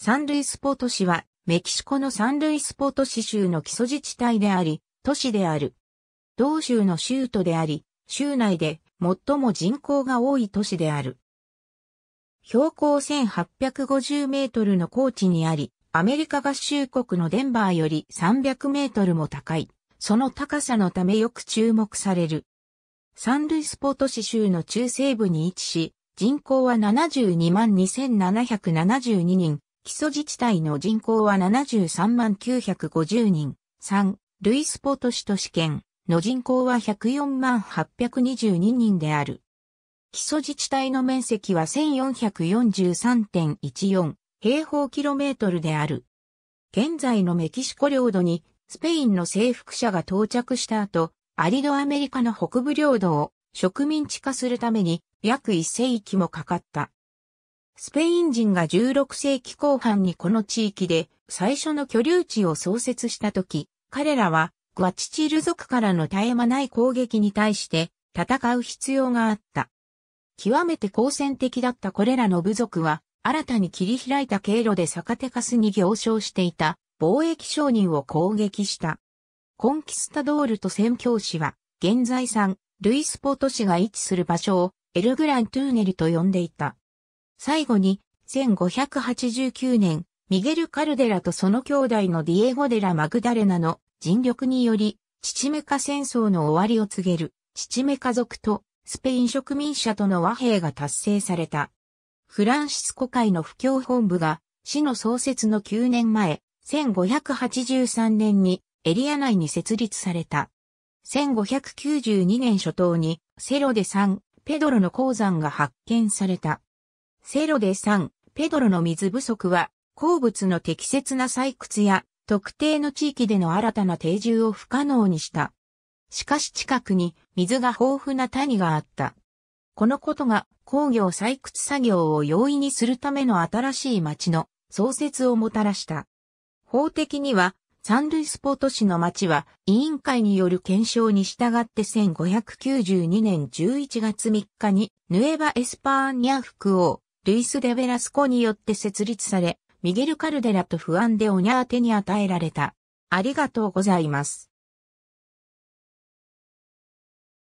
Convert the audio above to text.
サンルイスポト市は、メキシコのサンルイスポト市州の基礎自治体であり、都市である。同州の州都であり、州内で最も人口が多い都市である。標高1850メートルの高地にあり、アメリカ合衆国のデンバーより300メートルも高い。その高さのためよく注目される。サンルイスポト市州の中西部に位置し、人口は72万2772人、基礎自治体の人口は73万950人。3、ルイスポト市都市圏の人口は104万822人である。基礎自治体の面積は1443.14平方キロメートルである。現在のメキシコ領土にスペインの征服者が到着した後、アリドアメリカの北部領土を植民地化するために約1世紀もかかった。スペイン人が16世紀後半にこの地域で最初の居留地を創設した時、彼らはグアチチル族からの絶え間ない攻撃に対して戦う必要があった。極めて好戦的だったこれらの部族は、新たに切り開いた経路でサカテカスに行商していた貿易商人を攻撃した。コンキスタドールと宣教師は、現在産、ルイスポト市が位置する場所をエルグラントゥーネルと呼んでいた。最後に、1589年、ミゲル・カルデラとその兄弟のディエゴ・デラ・マグダレナの尽力により、チチメカ戦争の終わりを告げる、チチメカ族とスペイン植民者との和平が達成された。フランシスコ会の布教本部が、市の創設の9年前、1583年にエリア内に設立された。1592年初頭にセロでサン、ペドロの鉱山が発見された。セロデ3、ペドロの水不足は、鉱物の適切な採掘や、特定の地域での新たな定住を不可能にした。しかし近くに水が豊富な谷があった。このことが工業採掘作業を容易にするための新しい町の創設をもたらした。法的には三類スポット市の町は委員会による検証に従って1592年11月3日にヌエバ・エスパーニャ副王ルイス・デ・ベラスコによって設立され、ミゲル・カルデラとフアン・デ・オニャーテに与えられた。ありがとうございます。